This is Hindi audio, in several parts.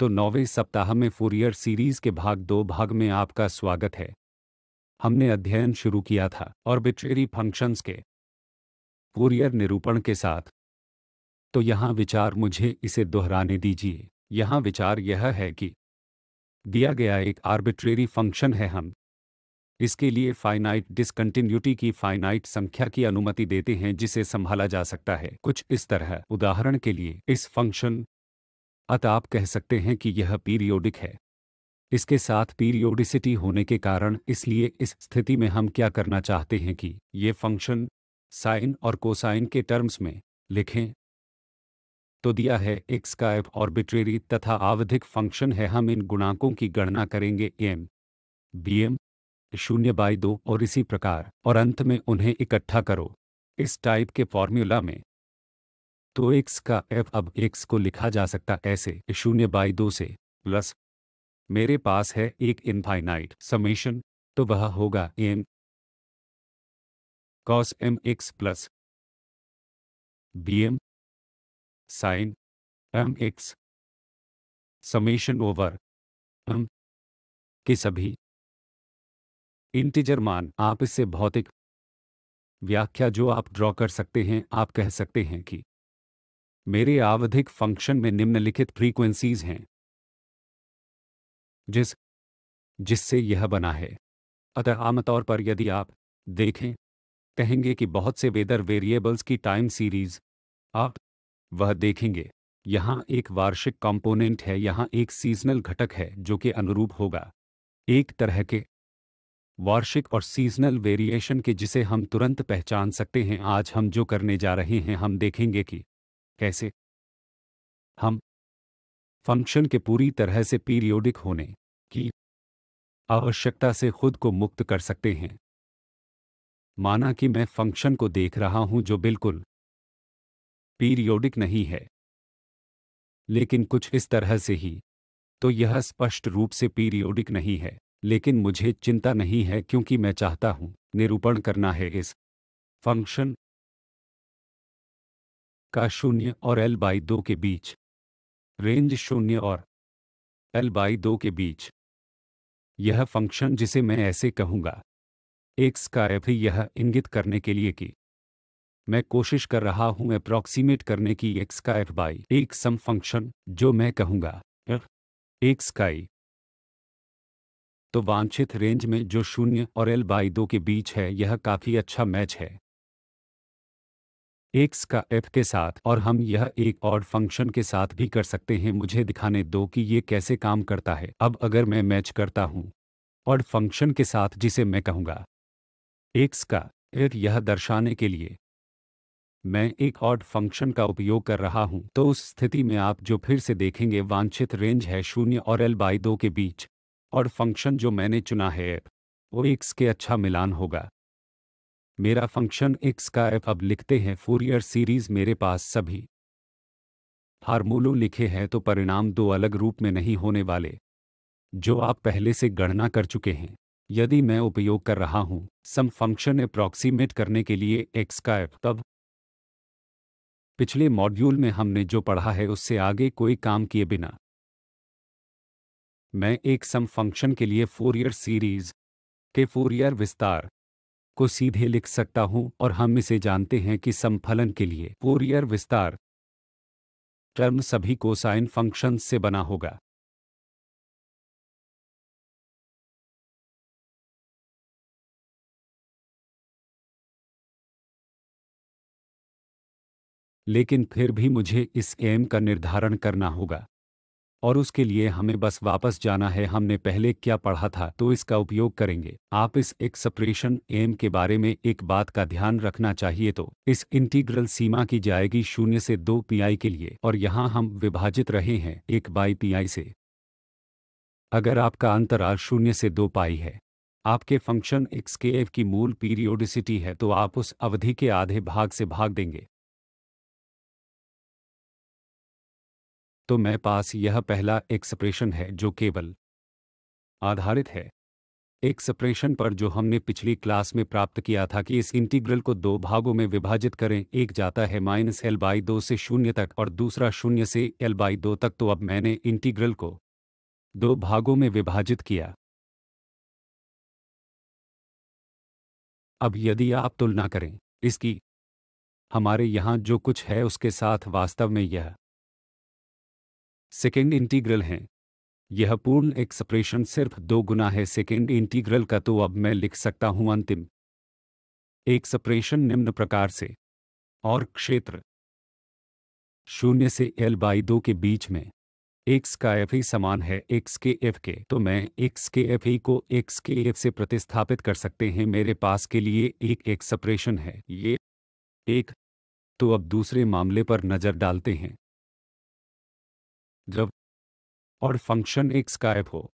तो नौवें सप्ताह में फोरियर सीरीज के भाग दो भाग में आपका स्वागत है हमने अध्ययन शुरू किया था ऑर्बिट्रेरी फंक्शंस के फोरियर निरूपण के साथ तो यहाँ विचार मुझे इसे दोहराने दीजिए यहाँ विचार यह है कि दिया गया एक आर्बिट्रेरी फंक्शन है हम इसके लिए फाइनाइट डिसकंटिन्यूटी की फाइनाइट संख्या की अनुमति देते हैं जिसे संभाला जा सकता है कुछ इस तरह उदाहरण के लिए इस फंक्शन अत आप कह सकते हैं कि यह पीरियोडिक है इसके साथ पीरियोडिसिटी होने के कारण इसलिए इस स्थिति में हम क्या करना चाहते हैं कि ये फंक्शन साइन और कोसाइन के टर्म्स में लिखें तो दिया है एक्स का एफ ऑर्बिट्रेरी तथा आवधिक फंक्शन है हम इन गुणांकों की गणना करेंगे एम बी एम शून्य बाई दो और इसी प्रकार और अंत में उन्हें इकट्ठा करो इस टाइप के फॉर्म्यूला में तो x का f अब x को लिखा जा सकता ऐसे शून्य बाई दो से प्लस मेरे पास है एक इनफाइनाइट समेशन तो वह होगा N cos M X plus B M sine M X summation over M के सभी इंटीजर मान आप इससे भौतिक व्याख्या जो आप ड्रॉ कर सकते हैं आप कह सकते हैं कि मेरे आवधिक फंक्शन में निम्नलिखित फ्रीक्वेंसीज हैं जिस जिससे यह बना है अतः आमतौर पर यदि आप देखें कहेंगे कि बहुत से वेदर वेरिएबल्स की टाइम सीरीज आप वह देखेंगे यहां एक वार्षिक कंपोनेंट है यहां एक सीजनल घटक है जो कि अनुरूप होगा एक तरह के वार्षिक और सीजनल वेरिएशन के जिसे हम तुरंत पहचान सकते हैं आज हम जो करने जा रहे हैं हम देखेंगे कि कैसे हम फंक्शन के पूरी तरह से पीरियोडिक होने की आवश्यकता से खुद को मुक्त कर सकते हैं माना कि मैं फंक्शन को देख रहा हूं जो बिल्कुल पीरियोडिक नहीं है लेकिन कुछ इस तरह से ही तो यह स्पष्ट रूप से पीरियोडिक नहीं है लेकिन मुझे चिंता नहीं है क्योंकि मैं चाहता हूं निरूपण करना है इस फंक्शन का शून्य और एल बाई दो के बीच रेंज शून्य और एल बाई दो के बीच यह फंक्शन जिसे मैं ऐसे कहूंगा एक्स का एफ यह इंगित करने के लिए कि मैं कोशिश कर रहा हूं अप्रॉक्सीमेट करने की एक्स का एफ बाई एक सम फंक्शन जो मैं कहूंगा एक्स का तो वांछित रेंज में जो शून्य और एल बाई दो के बीच है यह काफी अच्छा मैच है एक्स का एफ के साथ और हम यह एक और फंक्शन के साथ भी कर सकते हैं मुझे दिखाने दो कि ये कैसे काम करता है अब अगर मैं मैच करता हूँ और फंक्शन के साथ जिसे मैं कहूँगा एक्स का एफ यह दर्शाने के लिए मैं एक ऑड फंक्शन का उपयोग कर रहा हूं तो उस स्थिति में आप जो फिर से देखेंगे वांछित रेंज है शून्य और एल बाई दो के बीच और फंक्शन जो मैंने चुना है वो एक्स के अच्छा मिलान होगा मेरा फंक्शन एक्स का एफ अब लिखते हैं फोरियर सीरीज मेरे पास सभी हार्मोलो लिखे हैं तो परिणाम दो अलग रूप में नहीं होने वाले जो आप पहले से गणना कर चुके हैं यदि मैं उपयोग कर रहा हूं सम फंक्शन अप्रॉक्सीमेट करने के लिए एक्स का एफ तब पिछले मॉड्यूल में हमने जो पढ़ा है उससे आगे कोई काम किए बिना मैं एक सम फंक्शन के लिए फोरियर सीरीज के फोरियर विस्तार को सीधे लिख सकता हूं और हम इसे जानते हैं कि संफलन के लिए फोरियर विस्तार टर्म सभी कोसाइन फंक्शन से बना होगा लेकिन फिर भी मुझे इस एम का निर्धारण करना होगा और उसके लिए हमें बस वापस जाना है हमने पहले क्या पढ़ा था तो इसका उपयोग करेंगे आप इस एक्सप्रेशन एम के बारे में एक बात का ध्यान रखना चाहिए तो इस इंटीग्रल सीमा की जाएगी शून्य से दो पीआई के लिए और यहाँ हम विभाजित रहे हैं एक बाई पीआई से अगर आपका अंतराल शून्य से दो पाई है आपके फंक्शन एक्स के एफ की मूल पीरियोडिसिटी है तो आप उस अवधि के आधे भाग से भाग देंगे तो मैं पास यह पहला एक्सप्रेशन है जो केवल आधारित है एक्सप्रेशन पर जो हमने पिछली क्लास में प्राप्त किया था कि इस इंटीग्रल को दो भागों में विभाजित करें एक जाता है माइनस एल बाई दो से शून्य तक और दूसरा शून्य से एल बाई दो तक तो अब मैंने इंटीग्रल को दो भागों में विभाजित किया अब यदि आप तुलना करें इसकी हमारे यहां जो कुछ है उसके साथ वास्तव में यह सेकेंड इंटीग्रल हैं यह पूर्ण एक्सप्रेशन सिर्फ दो गुना है सेकेंड इंटीग्रल का तो अब मैं लिख सकता हूं अंतिम एक्सप्रेशन निम्न प्रकार से और क्षेत्र शून्य से एल बाई दो के बीच में एक्स का एफ ही समान है एक्स के एफ के तो मैं एक्स के एफ ही को एक्स के एफ से प्रतिस्थापित कर सकते हैं मेरे पास के लिए एक एक्सप्रेशन है ये एक तो अब दूसरे मामले पर नजर डालते हैं जब और फंक्शन एक स्काइप हो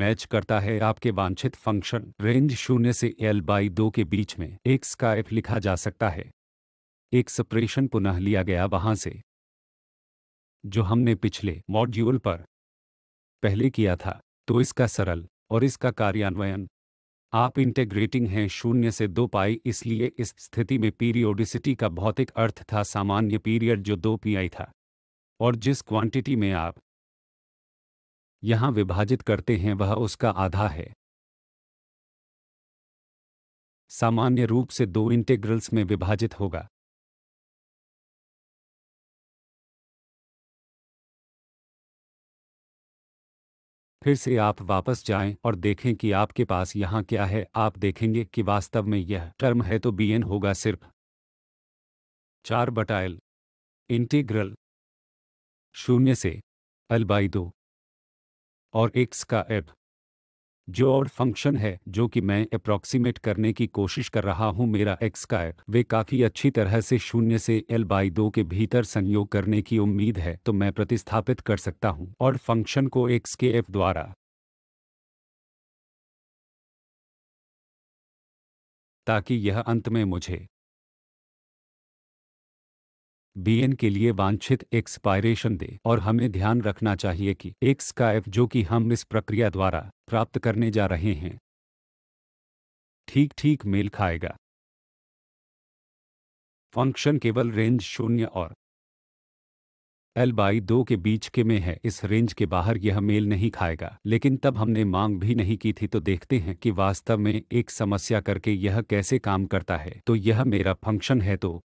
मैच करता है आपके वांछित फंक्शन रेंज शून्य से एल बाई दो के बीच में एक स्काइप लिखा जा सकता है एक सप्रेशन पुनः लिया गया वहां से जो हमने पिछले मॉड्यूल पर पहले किया था तो इसका सरल और इसका कार्यान्वयन आप इंटेग्रेटिंग हैं शून्य से दो पाई इसलिए इस स्थिति में पीरियोडिसिटी का भौतिक अर्थ था सामान्य पीरियड जो दो पी आई था और जिस क्वांटिटी में आप यहां विभाजित करते हैं वह उसका आधा है सामान्य रूप से दो इंटीग्रल्स में विभाजित होगा फिर से आप वापस जाएं और देखें कि आपके पास यहां क्या है आप देखेंगे कि वास्तव में यह टर्म है तो bn होगा सिर्फ चार बटाइल इंटीग्रल शून्य से अलबाइदो और एक्स का एब जो और फंक्शन है जो कि मैं अप्रॉक्सीमेट करने की कोशिश कर रहा हूं मेरा एक्स का एब वे काफ़ी अच्छी तरह से शून्य से एल बाई दो के भीतर संयोग करने की उम्मीद है तो मैं प्रतिस्थापित कर सकता हूं और फंक्शन को एक्स के एफ द्वारा ताकि यह अंत में मुझे बीएन के लिए वांछित एक्सपायरेशन दे और हमें ध्यान रखना चाहिए कि एक्स का एफ जो कि हम इस प्रक्रिया द्वारा प्राप्त करने जा रहे हैं ठीक ठीक मेल खाएगा फंक्शन केवल रेंज शून्य और एल बाई दो के बीच के में है इस रेंज के बाहर यह मेल नहीं खाएगा लेकिन तब हमने मांग भी नहीं की थी तो देखते हैं कि वास्तव में एक समस्या करके यह कैसे काम करता है तो यह मेरा फंक्शन है तो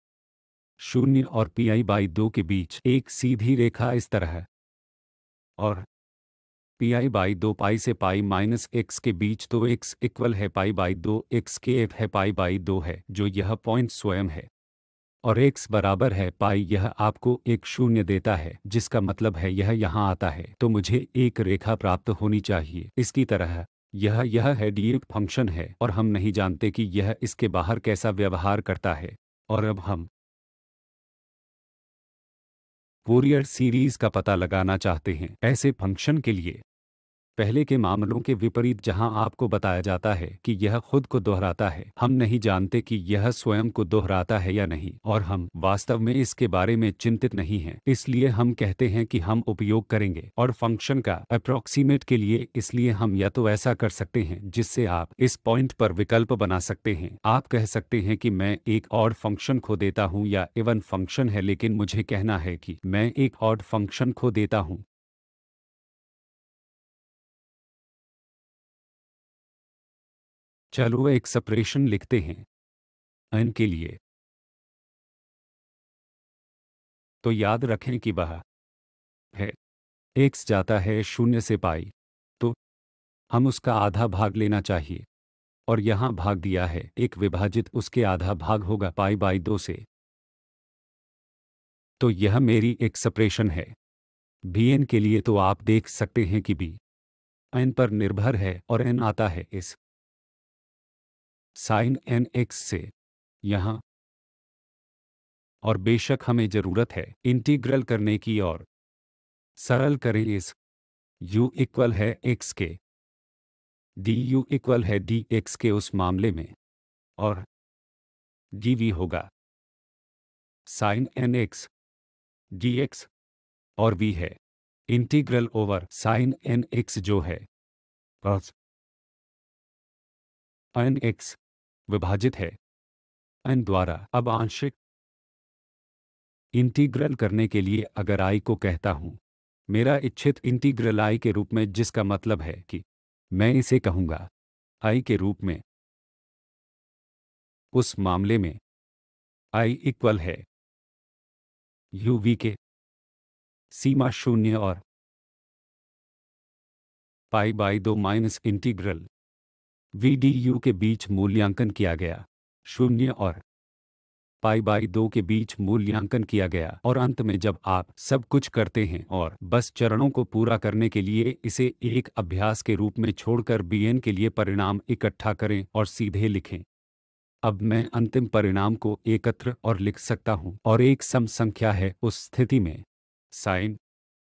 शून्य और पी आई बाई दो के बीच एक सीधी रेखा इस तरह है और पी आई बाई दो पाई से पाई माइनस एक्स के बीच तो एक्स इक्वल है पाई बाई दो एक्स के एफ है पाई बाई दो है जो यह पॉइंट स्वयं है और एक्स बराबर है पाई यह आपको एक शून्य देता है जिसका मतलब है यह यहाँ आता है तो मुझे एक रेखा प्राप्त होनी चाहिए इसकी तरह यह यह है डी फंक्शन है और हम नहीं जानते कि यह इसके बाहर कैसा व्यवहार करता है और अब हम फूरियर सीरीज का पता लगाना चाहते हैं ऐसे फंक्शन के लिए पहले के मामलों के विपरीत जहां आपको बताया जाता है कि यह खुद को दोहराता है हम नहीं जानते कि यह स्वयं को दोहराता है या नहीं और हम वास्तव में इसके बारे में चिंतित नहीं हैं इसलिए हम कहते हैं कि हम उपयोग करेंगे और फंक्शन का अप्रोक्सीमेट के लिए इसलिए हम या तो ऐसा कर सकते हैं जिससे आप इस पॉइंट पर विकल्प बना सकते हैं आप कह सकते हैं कि मैं एक और फंक्शन खो देता हूँ या इवन फंक्शन है लेकिन मुझे कहना है कि मैं एक और फंक्शन खो देता हूँ चलो एक सेपरेशन लिखते हैं एन के लिए तो याद रखें कि वह है एक्स जाता है शून्य से पाई तो हम उसका आधा भाग लेना चाहिए और यहां भाग दिया है एक विभाजित उसके आधा भाग होगा पाई बाई दो से तो यह मेरी एक सेपरेशन है बी एन के लिए तो आप देख सकते हैं कि बी एन पर निर्भर है और एन आता है इस साइन एन एक्स से यहां और बेशक हमें जरूरत है इंटीग्रल करने की और सरल करें इस u इक्वल है x के डी यू इक्वल है डी एक्स के उस मामले में और डी वी होगा sine N X D X और वी है integral over sine N X जो है एन एक्स विभाजित है एन द्वारा अब आंशिक इंटीग्रल करने के लिए अगर आई को कहता हूं मेरा इच्छित इंटीग्रल आई के रूप में जिसका मतलब है कि मैं इसे कहूंगा आई के रूप में उस मामले में आई इक्वल है यू वी के सीमा शून्य और पाई बाई दो माइनस इंटीग्रल वीडीयू के बीच मूल्यांकन किया गया शून्य और पाई बाई दो के बीच मूल्यांकन किया गया और अंत में जब आप सब कुछ करते हैं और बस चरणों को पूरा करने के लिए इसे एक अभ्यास के रूप में छोड़कर बीएन के लिए परिणाम इकट्ठा करें और सीधे लिखें अब मैं अंतिम परिणाम को एकत्र और लिख सकता हूं और एक सम संख्या है उस स्थिति में साइन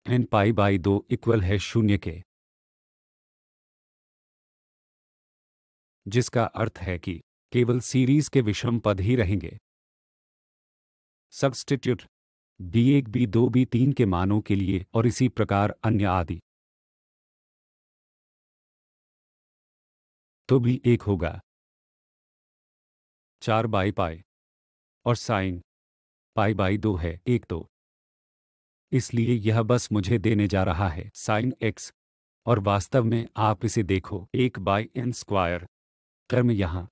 एन पाई बाई दो इक्वल है शून्य के जिसका अर्थ है कि केवल सीरीज के विषम पद ही रहेंगे सब्स्टिट्यूट बी एक बी दो बी तीन के मानों के लिए और इसी प्रकार अन्य आदि तो भी एक होगा चार बाई पाई और साइन पाई बाई दो है एक तो इसलिए यह बस मुझे देने जा रहा है साइन एक्स और वास्तव में आप इसे देखो एक बाई एन स्क्वायर टर्म यहाँ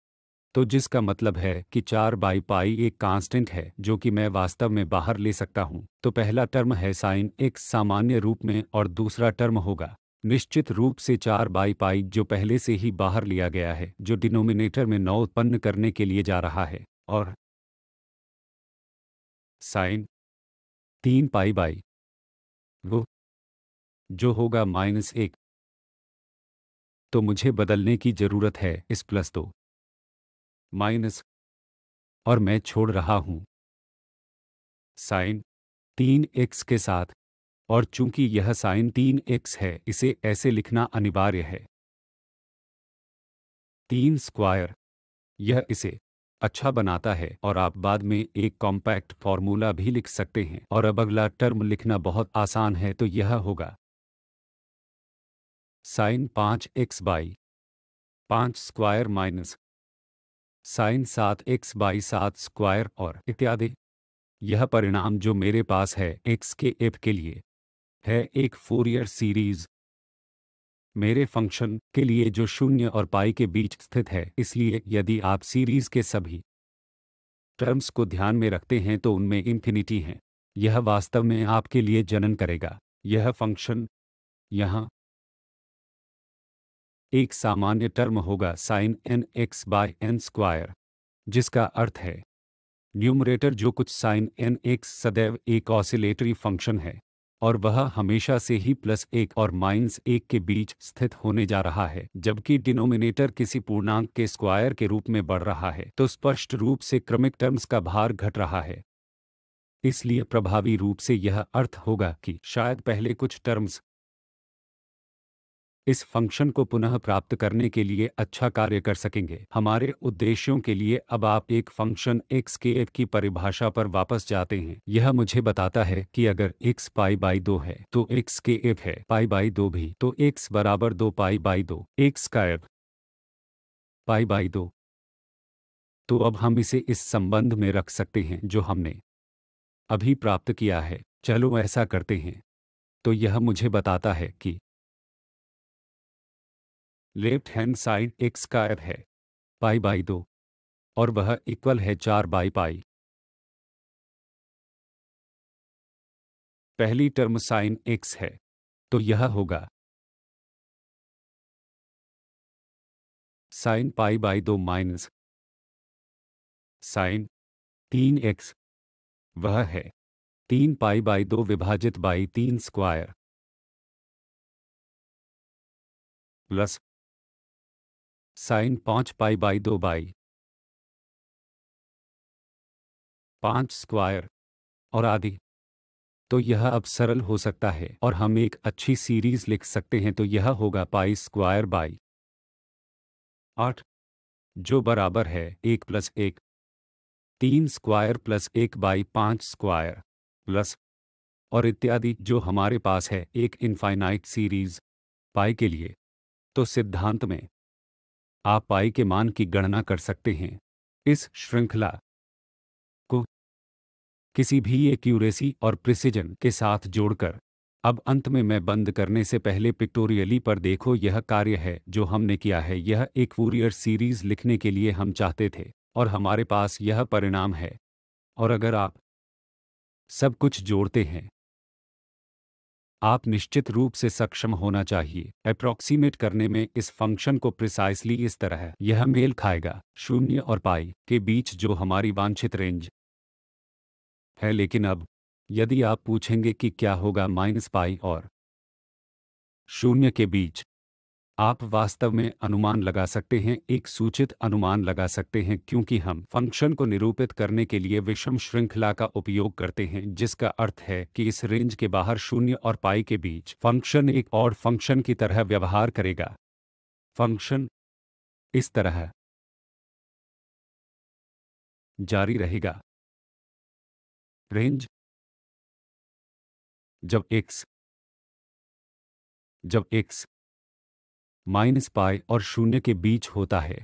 तो जिसका मतलब है कि चार बाई पाई एक कांस्टेंट है जो कि मैं वास्तव में बाहर ले सकता हूँ तो पहला टर्म है साइन एक सामान्य रूप में और दूसरा टर्म होगा निश्चित रूप से चार बाई पाई जो पहले से ही बाहर लिया गया है जो डिनोमिनेटर में नौ उत्पन्न करने के लिए जा रहा है और साइन तीन पाई बाई वो जो होगा माइनस एक तो मुझे बदलने की जरूरत है इस प्लस दो माइनस और मैं छोड़ रहा हूं साइन तीन एक्स के साथ और चूंकि यह साइन तीन एक्स है इसे ऐसे लिखना अनिवार्य है तीन स्क्वायर यह इसे अच्छा बनाता है और आप बाद में एक कॉम्पैक्ट फॉर्मूला भी लिख सकते हैं और अब अगला टर्म लिखना बहुत आसान है तो यह होगा साइन पाँच एक्स बाई पाँच स्क्वायर माइनस साइन सात एक्स बाई सात स्क्वायर और इत्यादि यह परिणाम जो मेरे पास है एक्स के एफ के लिए है एक फोरियर सीरीज मेरे फंक्शन के लिए जो शून्य और पाई के बीच स्थित है इसलिए यदि आप सीरीज के सभी टर्म्स को ध्यान में रखते हैं तो उनमें इन्फिनिटी है यह वास्तव में आपके लिए जनन करेगा यह फंक्शन यहाँ एक सामान्य टर्म होगा sine N X by N square जिसका अर्थ है न्यूमरेटर जो कुछ साइन एन एक्स सदैव एक ऑसिलेटरी फंक्शन है और वह हमेशा से ही प्लस एक और माइनस एक के बीच स्थित होने जा रहा है जबकि डिनोमिनेटर किसी पूर्णांक के स्क्वायर के रूप में बढ़ रहा है तो स्पष्ट रूप से क्रमिक टर्म्स का भार घट रहा है इसलिए प्रभावी रूप से यह अर्थ होगा कि शायद पहले कुछ टर्म्स इस फंक्शन को पुनः प्राप्त करने के लिए अच्छा कार्य कर सकेंगे हमारे उद्देश्यों के लिए अब आप एक फंक्शन एक्स के एफ की परिभाषा पर वापस जाते हैं यह मुझे बताता है कि अगर एक्स पाई बाई दो है तो एक्स के एफ है पाई बाई दो भी तो एक्स बराबर दो पाई बाई दो एक्स का एफ पाई बाई दो तो अब हम इसे इस संबंध में रख सकते हैं जो हमने अभी प्राप्त किया है चलो ऐसा करते हैं तो यह मुझे बताता है कि लेफ्ट हैंड साइड एक स्क्वायर है पाई बाई दो और वह इक्वल है चार बाई पाई पहली टर्म साइन एक्स है तो यह होगा साइन पाई बाई दो माइनस साइन तीन एक्स वह है तीन पाई बाई दो विभाजित बाई तीन स्क्वायर प्लस साइन पांच पाई बाई दो बाई पांच स्क्वायर और आदि तो यह अब सरल हो सकता है और हम एक अच्छी सीरीज लिख सकते हैं तो यह होगा पाई स्क्वायर बाई आठ जो बराबर है एक प्लस एक तीन स्क्वायर प्लस एक बाई पांच स्क्वायर प्लस और इत्यादि जो हमारे पास है एक इनफाइनाइट सीरीज पाई के लिए तो सिद्धांत में आप पाई के मान की गणना कर सकते हैं इस श्रृंखला को किसी भी एक्यूरेसी और प्रिसिजन के साथ जोड़कर अब अंत में मैं बंद करने से पहले पिक्टोरियली पर देखो यह कार्य है जो हमने किया है यह एक वूरियर सीरीज लिखने के लिए हम चाहते थे और हमारे पास यह परिणाम है और अगर आप सब कुछ जोड़ते हैं आप निश्चित रूप से सक्षम होना चाहिए अप्रोक्सीमेट करने में इस फंक्शन को प्रिसाइसली इस तरह यह मेल खाएगा शून्य और पाई के बीच जो हमारी वांछित रेंज है लेकिन अब यदि आप पूछेंगे कि क्या होगा माइनस पाई और शून्य के बीच आप वास्तव में अनुमान लगा सकते हैं एक सूचित अनुमान लगा सकते हैं क्योंकि हम फंक्शन को निरूपित करने के लिए विषम श्रृंखला का उपयोग करते हैं जिसका अर्थ है कि इस रेंज के बाहर शून्य और पाई के बीच फंक्शन एक और फंक्शन की तरह व्यवहार करेगा फंक्शन इस तरह जारी रहेगा रेंज जब एक्स जब एक्स माइनस पाई और शून्य के बीच होता है